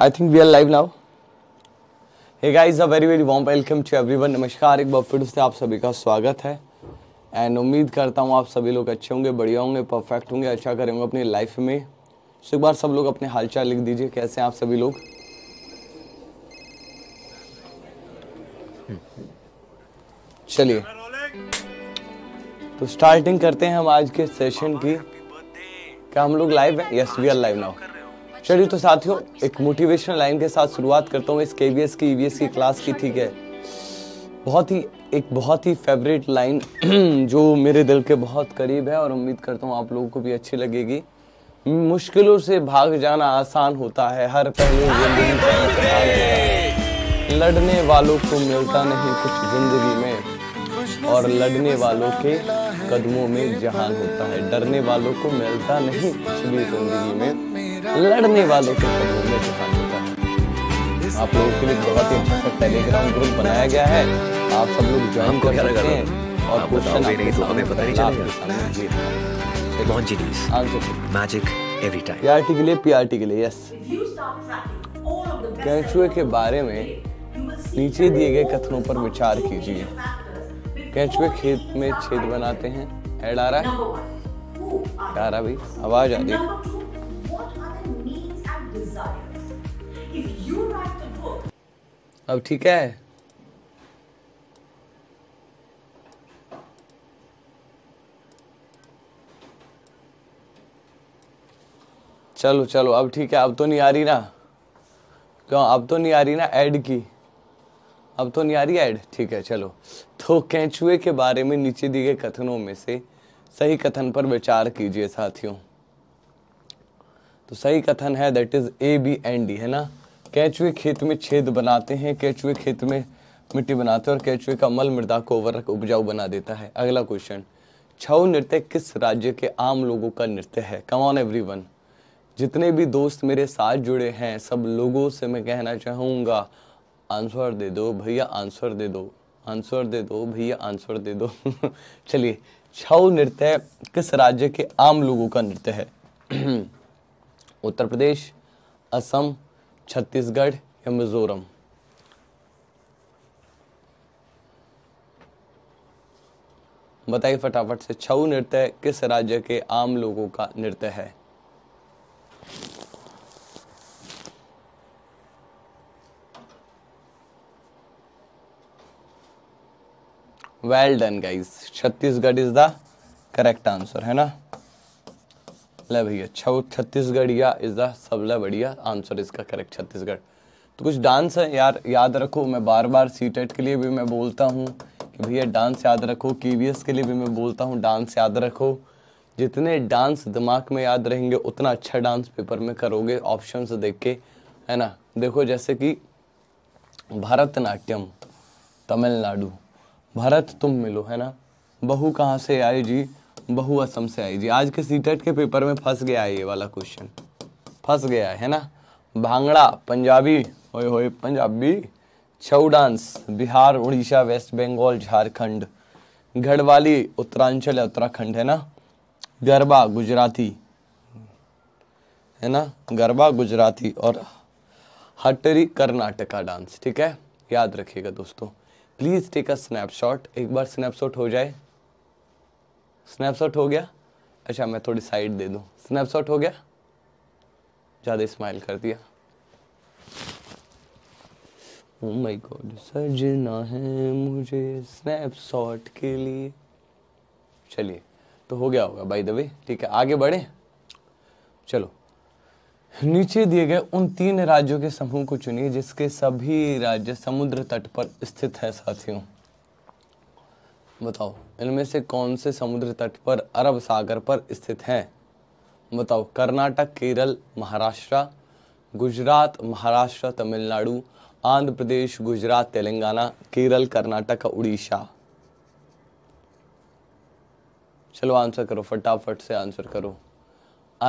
I think we are live now hey guys a very very warm welcome to everyone नमस्कार एक बार फिर से आप सभी का स्वागत है एंड उम्मीद करता हूँ आप सभी लोग अच्छे होंगे बढ़िया होंगे परफेक्ट होंगे अच्छा करेंगे अपनी लाइफ में एक बार सब लोग अपने हालचाल लिख दीजिए कैसे हैं आप सभी लोग चलिए तो स्टार्टिंग करते हैं हम आज के सेशन की क्या हम लोग लाइव हैं yes we are live now चलिए तो साथियों एक मोटिवेशनल लाइन के साथ शुरुआत करता हूँ इस के की ईवीएस e की क्लास की ठीक है बहुत ही एक बहुत ही फेवरेट लाइन जो मेरे दिल के बहुत करीब है और उम्मीद करता हूँ आप लोगों को भी अच्छी लगेगी मुश्किलों से भाग जाना आसान होता है हर पहले जिंदगी लड़ने वालों को मिलता नहीं कुछ जिंदगी में और लड़ने वालों के कदमों में जहां होता है डरने वालों को मिलता नहीं इसलिए जिंदगी में लड़ने वालों के कदमों में जहां होता है आप लोगों के लिए बहुत ही अच्छा सा टेलीग्राम ग्रुप बनाया गया है आप सब लोग ज्वाइन कर सकते हैं और question magic every time PRT के लिए पीआरटी के लिए यस कैचुए के बारे में नीचे दिए गए कथनों पर विचार कीजिए केंचुए खेत में छेद बनाते हैं ऐड आ रहा है आ रहा भाई आवाज आ रही अब ठीक है चलो चलो अब ठीक है अब तो नहीं आ रही ना क्यों अब तो नहीं आ रही ना ऐड की अब तो नहीं आ रही ऐड ठीक है चलो तो कैचुए के बारे में नीचे दिए गए कथनों में से सही कथन पर विचार कीजिए साथियों तो सही कथन है that is A B and D है ना कैचुए खेत में छेद बनाते हैं कैचुए खेत में मिट्टी बनाते हैं और कैचुए का मल मृदा को उर्वरक उपजाऊ बना देता है अगला क्वेश्चन छऊ नृत्य किस राज्य के आम लोगों का नृत्य है कमॉन एवरी जितने भी दोस्त मेरे साथ जुड़े हैं सब लोगों से मैं कहना चाहूँगा आंसर दे दो भैया आंसर दे दो आंसर दे दो भैया आंसर दे दो चलिए छऊ नृत्य किस राज्य के आम लोगों का नृत्य है उत्तर प्रदेश असम छत्तीसगढ़ या मिजोरम बताइए फटाफट से छऊ नृत्य किस राज्य के आम लोगों का नृत्य है well done guys Chhattisgarh is the correct answer है ना ले भैया छऊ छत्तीसगढ़िया इज द सबला बढ़िया आंसर इसका करेक्ट छत्तीसगढ़ तो कुछ डांस है यार याद रखो मैं बार बार सी टेट के लिए भी मैं बोलता हूँ कि भैया डांस याद रखो के के लिए भी मैं बोलता हूँ डांस याद रखो जितने डांस दिमाग में याद रहेंगे उतना अच्छा डांस पेपर में करोगे ऑप्शन देख के है ना देखो जैसे कि भरतनाट्यम तमिलनाडु भरत तुम मिलो है ना बहू कहाँ से आई जी बहू असम से आई जी आज के सी e के पेपर में फंस गया है ये वाला क्वेश्चन फंस गया है ना भांगड़ा पंजाबी ओए होए पंजाबी छऊ डांस बिहार उड़ीसा वेस्ट बंगाल झारखंड गढ़वाली उत्तरांचल या उत्तराखंड है ना गरबा गुजराती है ना गरबा गुजराती और हटरी कर्नाटका डांस ठीक है याद रखिएगा दोस्तों प्लीज़ टेक अ स्नैपशॉट एक बार स्नैपशॉट हो जाए स्नैपशॉट हो गया अच्छा मैं थोड़ी साइड दे दूँ स्नैपशॉट हो गया ज़्यादा स्माइल कर दिया माय oh गॉड सजना है मुझे स्नैपशॉट के लिए चलिए तो हो गया होगा बाय द वे ठीक है आगे बढ़े चलो नीचे दिए गए उन तीन राज्यों के समूह को चुनिए जिसके सभी राज्य समुद्र तट पर स्थित है साथियों बताओ इनमें से कौन से समुद्र तट पर अरब सागर पर स्थित हैं बताओ कर्नाटक केरल महाराष्ट्र गुजरात महाराष्ट्र तमिलनाडु आंध्र प्रदेश गुजरात तेलंगाना केरल कर्नाटक उड़ीसा चलो आंसर करो फटाफट से आंसर करो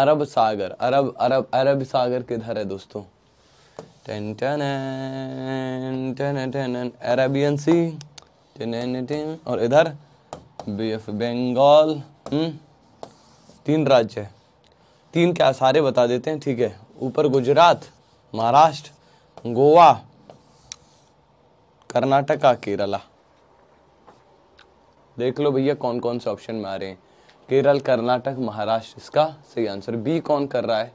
अरब सागर अरब अरब अरब सागर किधर है दोस्तों ten ten ten ten Arabian sea ten ten और इधर बी एफ बंगाल हम्म, तीन राज्य है तीन क्या सारे बता देते हैं ठीक है ऊपर गुजरात महाराष्ट्र गोवा कर्नाटका केरला देख लो भैया कौन कौन से ऑप्शन में आ रहे हैं केरल कर्नाटक महाराष्ट्र इसका सही आंसर बी कौन कर रहा है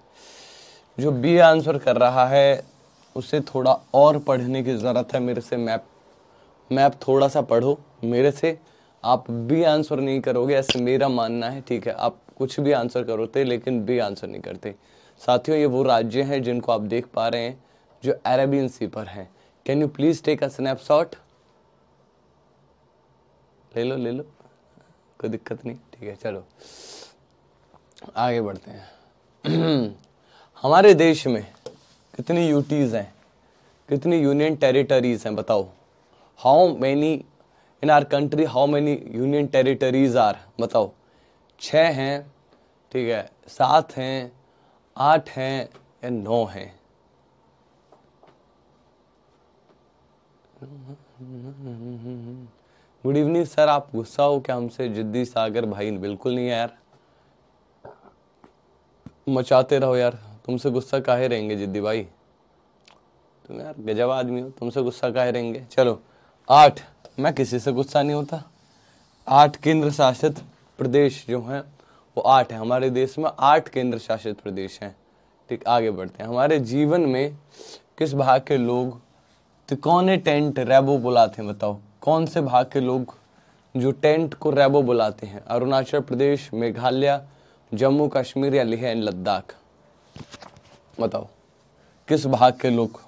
जो बी आंसर कर रहा है उसे थोड़ा और पढ़ने की ज़रूरत है मेरे से मैप मैप थोड़ा सा पढ़ो मेरे से आप बी आंसर नहीं करोगे ऐसे मेरा मानना है ठीक है आप कुछ भी आंसर करोते लेकिन बी आंसर नहीं करते साथियों ये वो राज्य हैं जिनको आप देख पा रहे हैं जो अरेबियन सी पर हैं can you please take a snapshot ले लो ले लो कोई दिक्कत नहीं ठीक है चलो आगे बढ़ते हैं हमारे देश में कितनी यूटीज़ हैं कितनी यूनियन टेरिटरीज हैं बताओ how many in our country how many union territories are बताओ छः हैं ठीक है सात हैं आठ हैं या नौ हैं Mm-hmm. गुड इवनिंग सर आप गुस्सा हो क्या हमसे जिद्दी सागर भाई बिल्कुल नहीं यार मचाते रहो यार तुमसे गुस्सा काहे रहेंगे जिद्दी भाई तुम यार गजब आदमी हो तुमसे गुस्सा काहे रहेंगे चलो आठ मैं किसी से गुस्सा नहीं होता आठ केंद्र शासित प्रदेश जो हैं वो आठ है हमारे देश में आठ केंद्र शासित प्रदेश हैं ठीक आगे बढ़ते हैं हमारे जीवन में किस भाग के लोग तिकोने तो टेंट रेबो बुलाते हैं बताओ कौन से भाग के लोग जो टेंट को रेबो बुलाते हैं अरुणाचल प्रदेश मेघालय जम्मू कश्मीर या लेह एंड लद्दाख बताओ किस भाग के लोग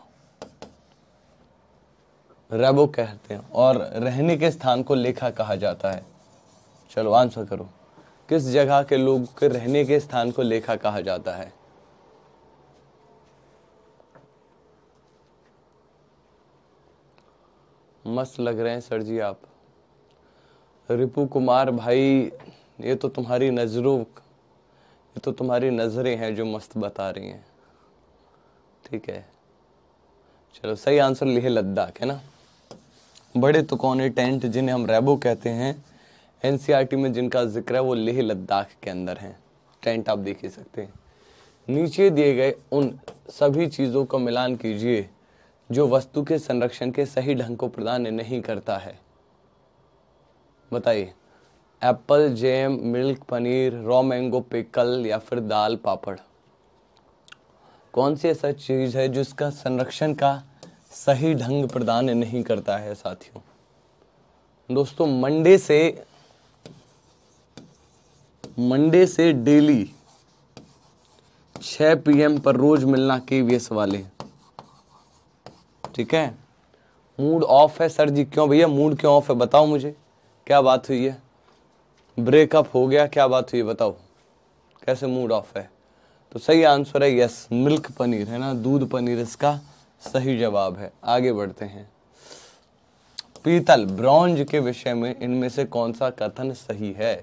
रेबो कहते हैं और रहने के स्थान को लेखा कहा जाता है चलो आंसर करो किस जगह के लोग के रहने के स्थान को लेखा कहा जाता है मस्त लग रहे हैं सर जी आप रिपू कुमार भाई ये तो तुम्हारी नज़रों ये तो तुम्हारी नज़रें हैं जो मस्त बता रही हैं ठीक है चलो सही आंसर लिए लद्दाख है ना बड़े तुकौने तो टेंट जिन्हें हम रेबो कहते हैं एन में जिनका जिक्र है वो लेह लद्दाख के अंदर हैं टेंट आप देख ही सकते हैं नीचे दिए गए उन सभी चीज़ों का मिलान कीजिए जो वस्तु के संरक्षण के सही ढंग को प्रदान नहीं करता है बताइए apple jam milk paneer raw mango pickle या फिर दाल पापड़ कौन सी ऐसा चीज़ है जिसका संरक्षण का सही ढंग प्रदान नहीं करता है साथियों दोस्तों मंडे से मंडे से डेली 6 पीएम पर रोज मिलना के वी एस वाले ठीक है मूड ऑफ है सर जी क्यों भैया मूड क्यों ऑफ है बताओ मुझे क्या बात हुई है ब्रेकअप हो गया क्या बात हुई है बताओ कैसे मूड ऑफ है तो सही आंसर है यस मिल्क पनीर है ना दूध पनीर इसका सही जवाब है आगे बढ़ते हैं पीतल ब्रॉन्ज के विषय में इनमें से कौन सा कथन सही है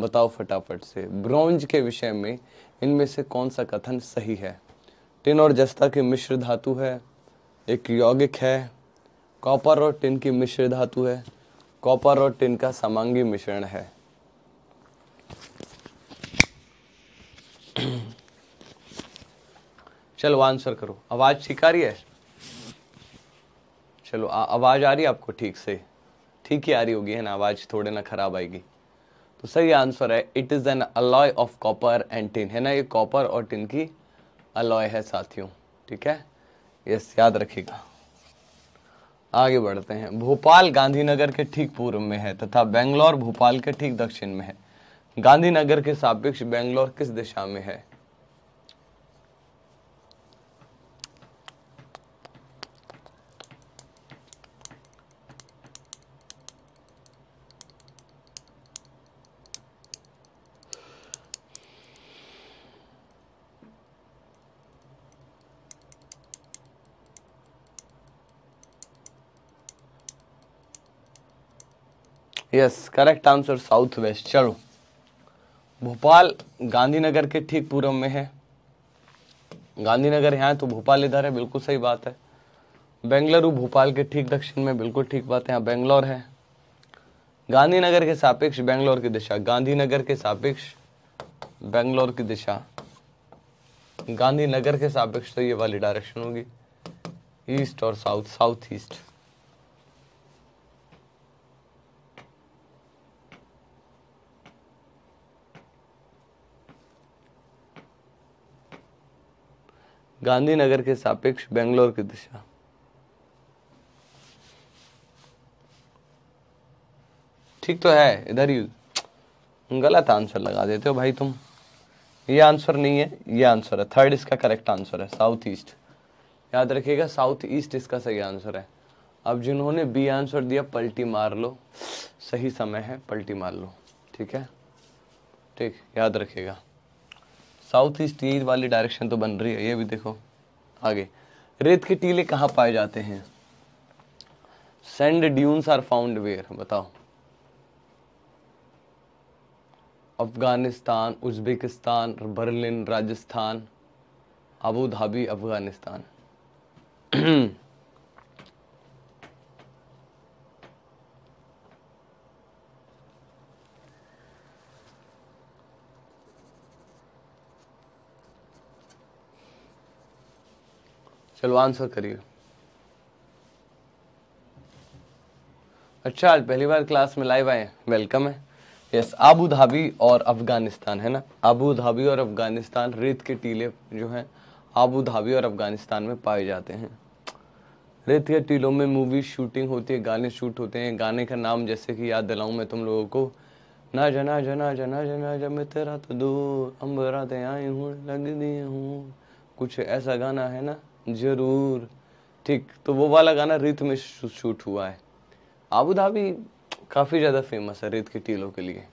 बताओ फटाफट से ब्रॉन्ज के विषय में इनमें से कौन सा कथन सही है टिन और जस्ता के मिश्र धातु है एक यौगिक है कॉपर और टिन की मिश्र धातु है कॉपर और टिन का समांगी मिश्रण है चलो आंसर करो आवाज ठीक आ रही है चलो आवाज आ रही है आपको ठीक से ठीक ही आ रही होगी है ना आवाज थोड़े ना खराब आएगी तो सही आंसर है it is an alloy of copper and tin है ना ये कॉपर और टिन की अलॉय है साथियों ठीक है यस याद रखिएगा आगे बढ़ते हैं भोपाल गांधीनगर के ठीक पूर्व में है तथा बेंगलोर भोपाल के ठीक दक्षिण में है गांधीनगर के सापेक्ष बेंगलोर किस दिशा में है yes correct answer south west चलो भोपाल गांधीनगर के ठीक पूर्व में है गांधीनगर यहाँ है तो भोपाल इधर है बिल्कुल सही बात है बेंगलुरु भोपाल के ठीक दक्षिण में बिल्कुल ठीक बात है यहाँ बेंगलोर है गांधीनगर के सापेक्ष बेंगलोर की दिशा गांधीनगर के सापेक्ष बेंगलोर की दिशा गांधीनगर के सापेक्ष तो ये वाली डायरेक्शन होगी ईस्ट और साउथ साउथ ईस्ट गांधीनगर के सापेक्ष बेंगलोर की दिशा ठीक तो है इधर ही गलत आंसर लगा देते हो भाई तुम ये आंसर नहीं है ये आंसर है थर्ड इसका करेक्ट आंसर है साउथ ईस्ट याद रखिएगा साउथ ईस्ट इसका सही आंसर है अब जिन्होंने बी आंसर दिया पलटी मार लो सही समय है पलटी मार लो ठीक है ठीक याद रखिएगा साउथ ईस्ट ये वाली डायरेक्शन तो बन रही है ये भी देखो आगे रेत के टीले कहाँ पाए जाते हैं sand dunes are found where बताओ Afghanistan Uzbekistan Berlin Rajasthan Abu Dhabi Afghanistan चलो आंसर करिए अच्छा आज पहली बार क्लास में लाइव आए वेलकम है यस आबू धाबी और अफगानिस्तान है ना आबू धाबी और अफगानिस्तान रेत के टीले जो हैं आबू धाबी और अफगानिस्तान में पाए जाते हैं रेत के टीलों में मूवी शूटिंग होती है गाने शूट होते हैं गाने का नाम जैसे कि याद दिलाऊं मैं तुम लोगों को ना जना जना जना जना जब मैं तेरा तो दूर अम्बरा ते आई हूँ लग दिए हूँ कुछ ऐसा गाना है ना जरूर ठीक तो वो वाला गाना रीत में शूट हुआ है आबू धाबी काफ़ी ज़्यादा फेमस है रीत के टीलों के लिए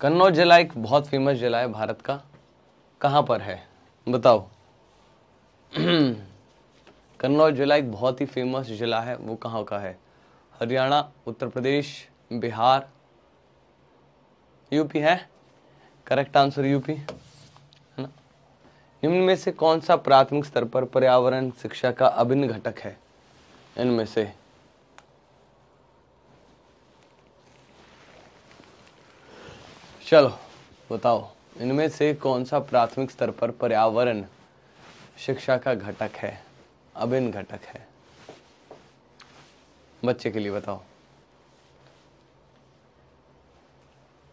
कन्नौज जिला एक बहुत फेमस जिला है भारत का कहाँ पर है बताओ कन्नौज जिला एक बहुत ही फेमस जिला है वो कहाँ का है हरियाणा उत्तर प्रदेश बिहार यूपी है करेक्ट आंसर यूपी निम्न में से कौन सा प्राथमिक स्तर पर पर्यावरण शिक्षा का अभिन्न घटक है इनमें से चलो बताओ इनमें से कौन सा प्राथमिक स्तर पर पर्यावरण शिक्षा का घटक है अभिन्न घटक है बच्चे के लिए बताओ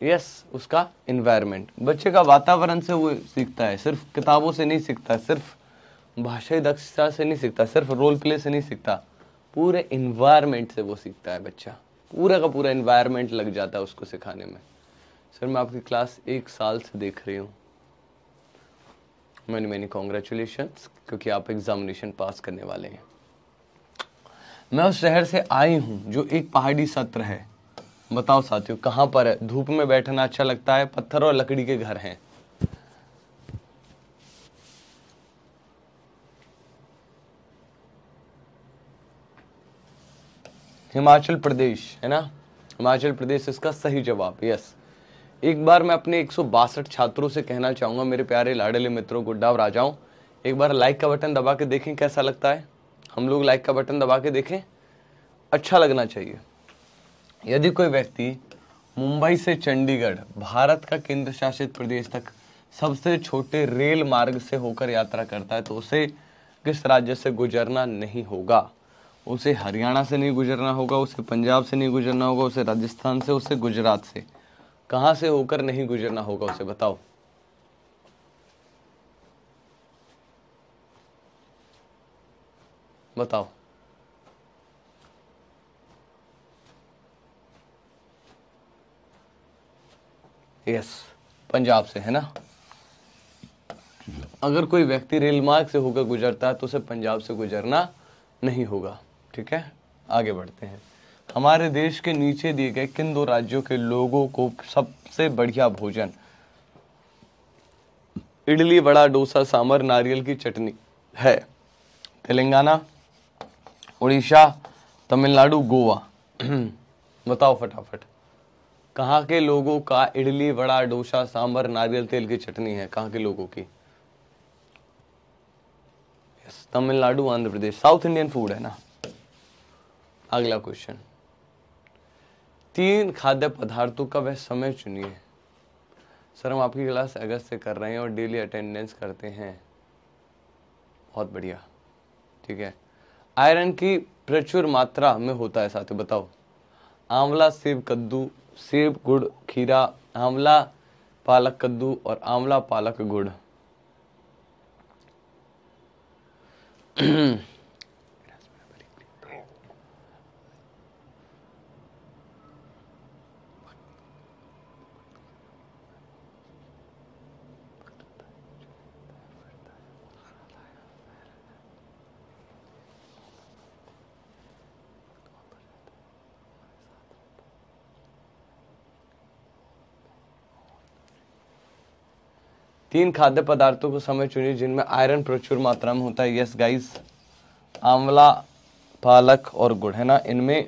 यस yes, उसका इन्वायरमेंट बच्चे का वातावरण से वो सीखता है सिर्फ किताबों से नहीं सीखता सिर्फ भाषाई दक्षता से नहीं सीखता सिर्फ रोल प्ले से नहीं सीखता पूरे इन्वायरमेंट से वो सीखता है बच्चा पूरा का पूरा इन्वायरमेंट लग जाता है उसको सिखाने में सर मैं आपकी क्लास एक साल से देख रही हूँ मैनी मैनी कॉन्ग्रेचुलेशन क्योंकि आप एग्जामिनेशन पास करने वाले हैं मैं उस शहर से आई हूँ जो एक पहाड़ी सत्र है बताओ साथियों कहाँ पर है धूप में बैठना अच्छा लगता है पत्थर और लकड़ी के घर हैं हिमाचल प्रदेश है ना हिमाचल प्रदेश इसका सही जवाब यस एक बार मैं अपने एक छात्रों से कहना चाहूंगा मेरे प्यारे लाडले मित्रों गुड्डा राजाओं एक बार लाइक का बटन दबा के देखें कैसा लगता है हम लोग लाइक का बटन दबा के देखें अच्छा लगना चाहिए यदि कोई व्यक्ति मुंबई से चंडीगढ़ भारत का केंद्र शासित प्रदेश तक सबसे छोटे रेल मार्ग से होकर यात्रा करता है तो उसे किस राज्य से गुजरना नहीं होगा उसे हरियाणा से नहीं गुजरना होगा उसे पंजाब से नहीं गुजरना होगा उसे राजस्थान से उसे गुजरात से कहाँ से होकर नहीं गुजरना होगा उसे बताओ बताओ यस पंजाब से है ना अगर कोई व्यक्ति रेल मार्ग से होकर गुजरता है तो उसे पंजाब से गुजरना नहीं होगा ठीक है आगे बढ़ते हैं हमारे देश के नीचे दिए गए किन दो राज्यों के लोगों को सबसे बढ़िया भोजन इडली बड़ा डोसा सांभर नारियल की चटनी है तेलंगाना उड़ीसा तमिलनाडु गोवा बताओ फटाफट कहाँ के लोगों का इडली वड़ा डोसा सांबर नारियल तेल की चटनी है कहाँ के लोगों की Tamil Nadu Andhra Pradesh south Indian food है ना अगला क्वेश्चन तीन खाद्य पदार्थों का वह समय चुनिए सर हम आपकी क्लास अगस्त से कर रहे हैं और डेली अटेंडेंस करते हैं बहुत बढ़िया ठीक है आयरन की प्रचुर मात्रा में होता है साथियों बताओ आंवला सेब कद्दू सेब गुड़ खीरा आंवला पालक कद्दू और आंवला पालक गुड़ हम्म। तीन खाद्य पदार्थों को समय चुनिए जिनमें आयरन प्रचुर मात्रा में होता है यस गाइस आंवला पालक और गुड़ है ना इनमें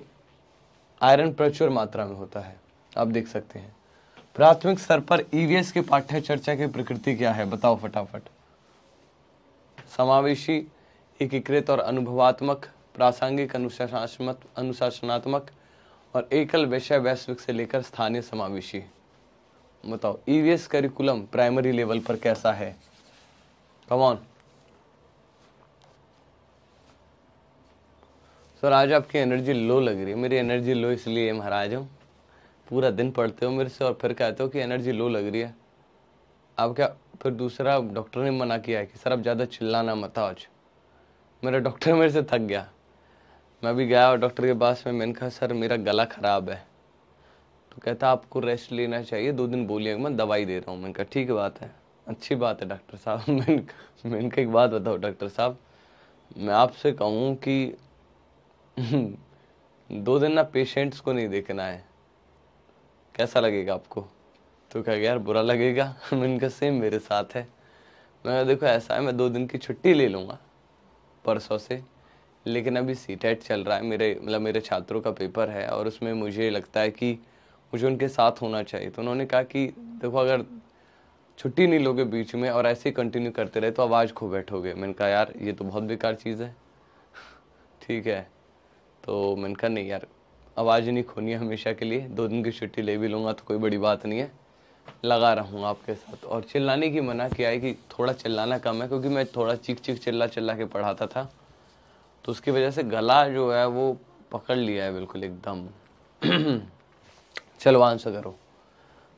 आयरन प्रचुर मात्रा में होता है आप देख सकते हैं प्राथमिक स्तर पर ईवीएस e के पाठ्य चर्चा की प्रकृति क्या है बताओ फटाफट समावेशी एकीकृत और अनुभवात्मक प्रासंगिक अनुशासनात्मक अनुशासनात्मक और एकल विषय वैश्विक से लेकर स्थानीय समावेशी बताओ ईवीएस करिकुलम प्राइमरी लेवल पर कैसा है ऑन सर आज आपकी एनर्जी लो लग रही है मेरी एनर्जी लो इसलिए महाराज हूँ पूरा दिन पढ़ते हो मेरे से और फिर कहते हो कि एनर्जी लो लग रही है आप क्या फिर दूसरा डॉक्टर ने मना किया है कि सर आप ज़्यादा चिल्लाना मत आज मेरा डॉक्टर मेरे से थक गया मैं भी गया और डॉक्टर के पास में मैंने कहा सर मेरा गला ख़राब है तो कहता आपको रेस्ट लेना चाहिए दो दिन बोलिए मैं दवाई दे रहा हूँ मैंने कहा ठीक बात है अच्छी बात है डॉक्टर साहब मैंने मैंने कहा एक बात बताओ डॉक्टर साहब मैं आपसे कहूँ कि दो दिन ना पेशेंट्स को नहीं देखना है कैसा लगेगा आपको तो कह गया यार बुरा लगेगा मैंने कहा सेम मेरे साथ है मैं देखो ऐसा है मैं दो दिन की छुट्टी ले लूँगा परसों से लेकिन अभी सी e चल रहा है मेरे मतलब मेरे छात्रों का पेपर है और उसमें मुझे लगता है कि मुझे उनके साथ होना चाहिए तो उन्होंने कहा कि देखो अगर छुट्टी नहीं लोगे बीच में और ऐसे ही कंटिन्यू करते रहे तो आवाज़ खो बैठोगे मैंने कहा यार ये तो बहुत बेकार चीज़ है ठीक है तो मैंने कहा नहीं यार आवाज़ नहीं खोनी है हमेशा के लिए दो दिन की छुट्टी ले भी लूँगा तो कोई बड़ी बात नहीं है लगा रहूँगा आपके साथ और चिल्लाने की मना किया है कि थोड़ा चिल्लाना कम है क्योंकि मैं थोड़ा चिक चिक चिल्ला चिल्ला के पढ़ाता था तो उसकी वजह से गला जो है वो पकड़ लिया है बिल्कुल एकदम चलो आंसर करो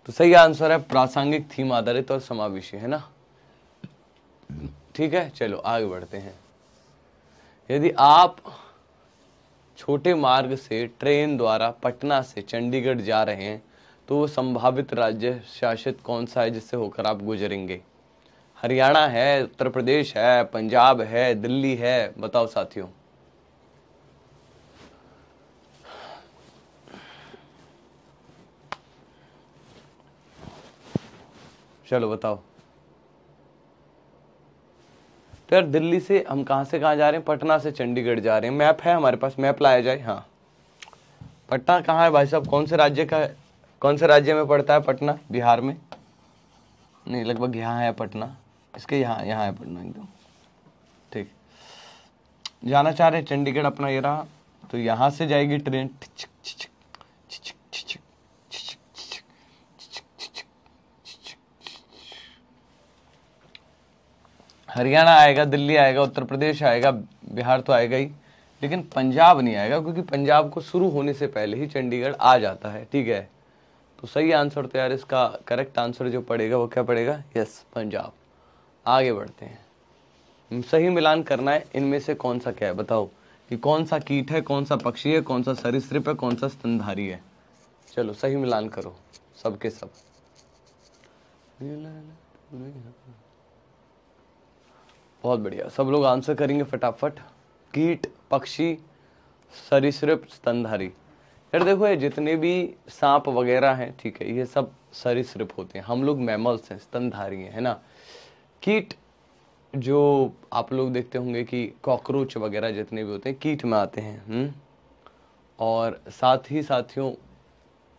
तो सही आंसर है प्रासंगिक थीम आधारित और समावेशी है ना ठीक है चलो आगे बढ़ते हैं यदि आप छोटे मार्ग से ट्रेन द्वारा पटना से चंडीगढ़ जा रहे हैं तो वो संभावित राज्य शासित कौन सा है जिससे होकर आप गुजरेंगे हरियाणा है उत्तर प्रदेश है पंजाब है दिल्ली है बताओ साथियों चलो बताओ तो यार दिल्ली से हम कहाँ से कहाँ जा रहे हैं पटना से चंडीगढ़ जा रहे हैं मैप है हमारे पास मैप लाया जाए हाँ पटना कहाँ है भाई साहब कौन से राज्य का कौन से राज्य में पड़ता है पटना बिहार में नहीं लगभग यहाँ है पटना इसके यहाँ यहाँ है पटना एकदम ठीक जाना चाह रहे हैं चंडीगढ़ अपना ये रहा तो यहाँ से जाएगी ट्रेन हरियाणा आएगा दिल्ली आएगा उत्तर प्रदेश आएगा बिहार तो आएगा ही लेकिन पंजाब नहीं आएगा क्योंकि पंजाब को शुरू होने से पहले ही चंडीगढ़ आ जाता है ठीक है तो सही आंसर तो यार इसका करेक्ट आंसर जो पड़ेगा वो क्या पड़ेगा यस पंजाब आगे बढ़ते हैं सही मिलान करना है इनमें से कौन सा क्या है बताओ कि कौन सा कीट है कौन सा पक्षी है कौन सा सरीसृप है कौन सा स्तनधारी है चलो सही मिलान करो सबके सब, के सब। बहुत बढ़िया सब लोग आंसर करेंगे फटाफट कीट पक्षी सरीसृप स्तनधारी यार देखो ये जितने भी सांप वगैरह हैं ठीक है ये सब सरीसृप होते हैं हम लोग मैमल्स हैं स्तनधारी हैं है ना कीट जो आप लोग देखते होंगे कि कॉकरोच वगैरह जितने भी होते हैं कीट में आते हैं हुँ? हम्म? और साथ ही साथियों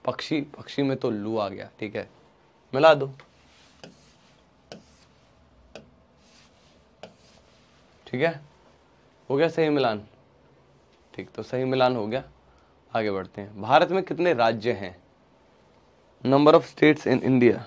पक्षी पक्षी में तो लू आ गया ठीक है मिला दो ठीक है हो गया सही मिलान ठीक तो सही मिलान हो गया आगे बढ़ते हैं भारत में कितने राज्य हैं number of states in India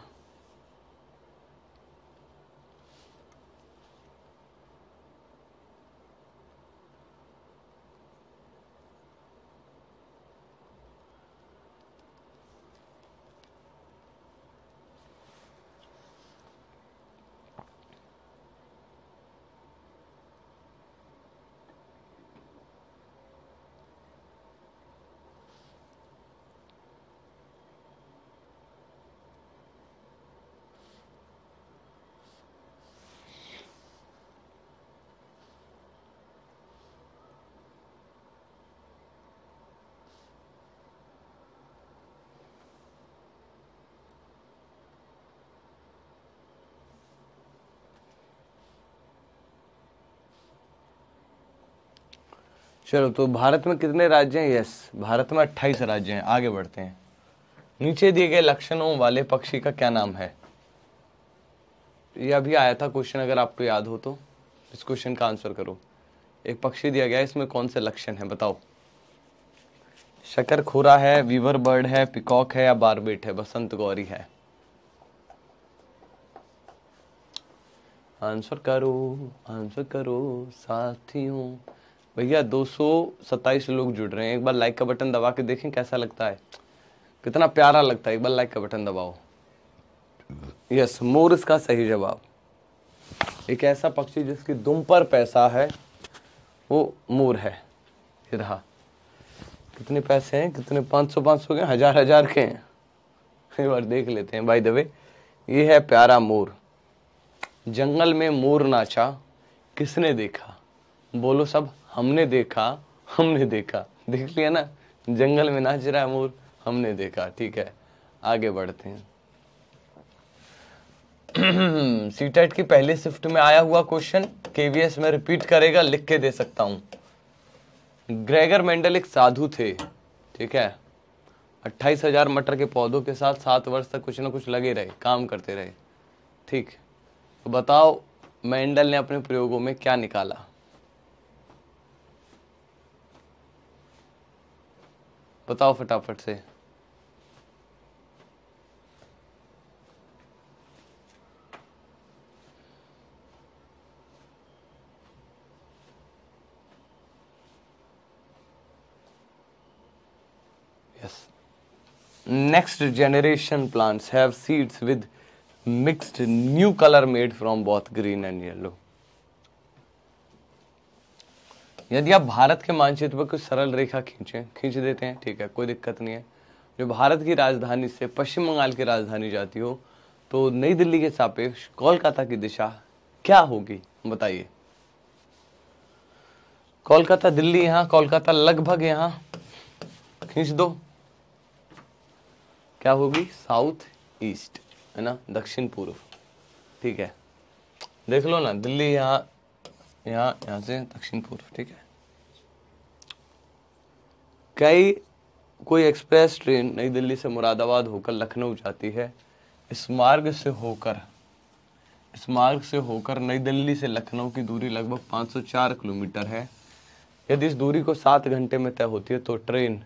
चलो तो भारत में कितने राज्य हैं यस भारत में अट्ठाईस राज्य हैं आगे बढ़ते हैं नीचे दिए गए लक्षणों वाले पक्षी का क्या नाम है ये अभी आया था क्वेश्चन अगर आपको याद हो तो इस क्वेश्चन का आंसर करो एक पक्षी दिया गया इसमें कौन से लक्षण है बताओ शकर खोरा है वीवर बर्ड है पिकॉक है या बारबेट है बसंत गौरी है आंसर करो आंसर करो साथियों भैया दो लोग जुड़ रहे हैं एक बार लाइक का बटन दबा के देखें कैसा लगता है कितना प्यारा लगता है एक बार लाइक का बटन दबाओ यस मोर इसका सही जवाब एक ऐसा पक्षी जिसकी दुम पर पैसा है वो मोर है ये रहा कितने पैसे हैं कितने पाँच सौ पाँच सौ के हजार हजार के हैं एक बार देख लेते हैं भाई दबे ये है प्यारा मोर जंगल में मोर नाचा किसने देखा बोलो सब हमने देखा हमने देखा देख लिया ना जंगल में नाच रहा मोर हमने देखा ठीक है आगे बढ़ते हैं सीटेट की पहले शिफ्ट में आया हुआ क्वेश्चन केवीएस में रिपीट करेगा लिख के दे सकता हूं ग्रेगर मेंडल एक साधु थे ठीक है अट्ठाईस हजार मटर के पौधों के साथ सात वर्ष तक कुछ ना कुछ लगे रहे काम करते रहे ठीक तो बताओ मेंडल ने अपने प्रयोगों में क्या निकाला बताओ फटाफट से next generation plants have seeds with mixed new colour made from both green and yellow यदि आप भारत के मानचित्र पर कुछ सरल रेखा खींचे खींच देते हैं ठीक है कोई दिक्कत नहीं है जो भारत की राजधानी से पश्चिम बंगाल की राजधानी जाती हो तो नई दिल्ली के सापेक्ष कोलकाता की दिशा क्या होगी बताइए कोलकाता दिल्ली यहाँ कोलकाता लगभग यहाँ खींच दो क्या होगी साउथ ईस्ट है ना दक्षिण पूर्व ठीक है देख लो ना दिल्ली यहाँ यहाँ यहां से दक्षिण पूर्व ठीक है कई कोई एक्सप्रेस ट्रेन नई दिल्ली से मुरादाबाद होकर लखनऊ जाती है इस मार्ग से होकर इस मार्ग से होकर नई दिल्ली से लखनऊ की दूरी लगभग 504 किलोमीटर है यदि इस दूरी को सात घंटे में तय होती है तो ट्रेन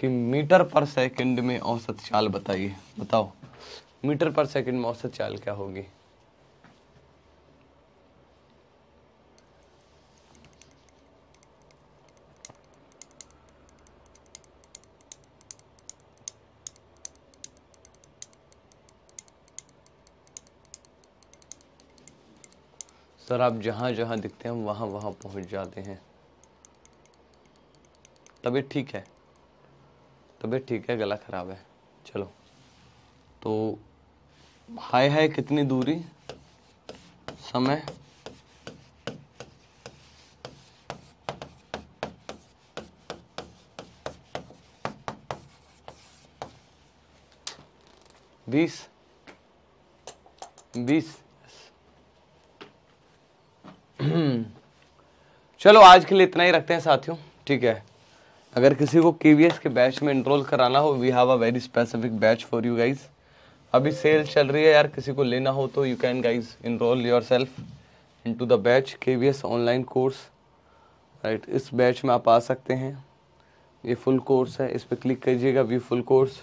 की मीटर पर सेकंड में औसत चाल बताइए बताओ मीटर पर सेकंड में औसत चाल क्या होगी सर आप जहाँ जहाँ दिखते हैं वहाँ वहाँ पहुँच जाते हैं तबीयत ठीक है तबीयत ठीक है गला ख़राब है चलो तो हाय हाय कितनी दूरी समय बीस बीस चलो आज के लिए इतना ही रखते हैं साथियों ठीक है अगर किसी को के के बैच में इनरोल कराना हो we have a very specific batch for you guys अभी सेल चल रही है यार किसी को लेना हो तो you can guys enrol yourself into the batch के ऑनलाइन कोर्स राइट इस बैच में आप आ सकते हैं ये फुल कोर्स है इस पर क्लिक कीजिएगा व्यू फुल कोर्स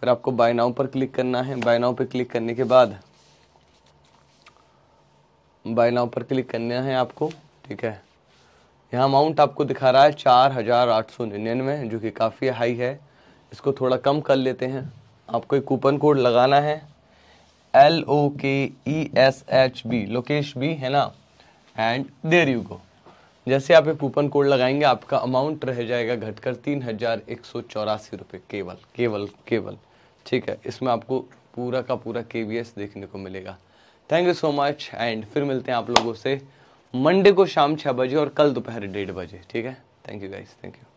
फिर आपको बाय नाउ पर क्लिक करना है बाय नाउ पर क्लिक करने के बाद बाय नाउ पर क्लिक करना है आपको ठीक है यहाँ अमाउंट आपको दिखा रहा है चार हज़ार आठ सौ निन्यानवे जो कि काफ़ी हाई है इसको थोड़ा कम कर लेते हैं आपको एक कूपन कोड लगाना है L O K E S H B Lokesh B है ना एंड देर यू गो जैसे आप ये कूपन कोड लगाएंगे आपका अमाउंट रह जाएगा घटकर तीन हज़ार एक सौ चौरासी रुपये केवल केवल केवल ठीक है इसमें आपको पूरा का पूरा के देखने को मिलेगा thank you so much and फिर मिलते हैं आप लोगों से मंडे को शाम छः बजे और कल दोपहर डेढ़ बजे ठीक है thank you guys thank you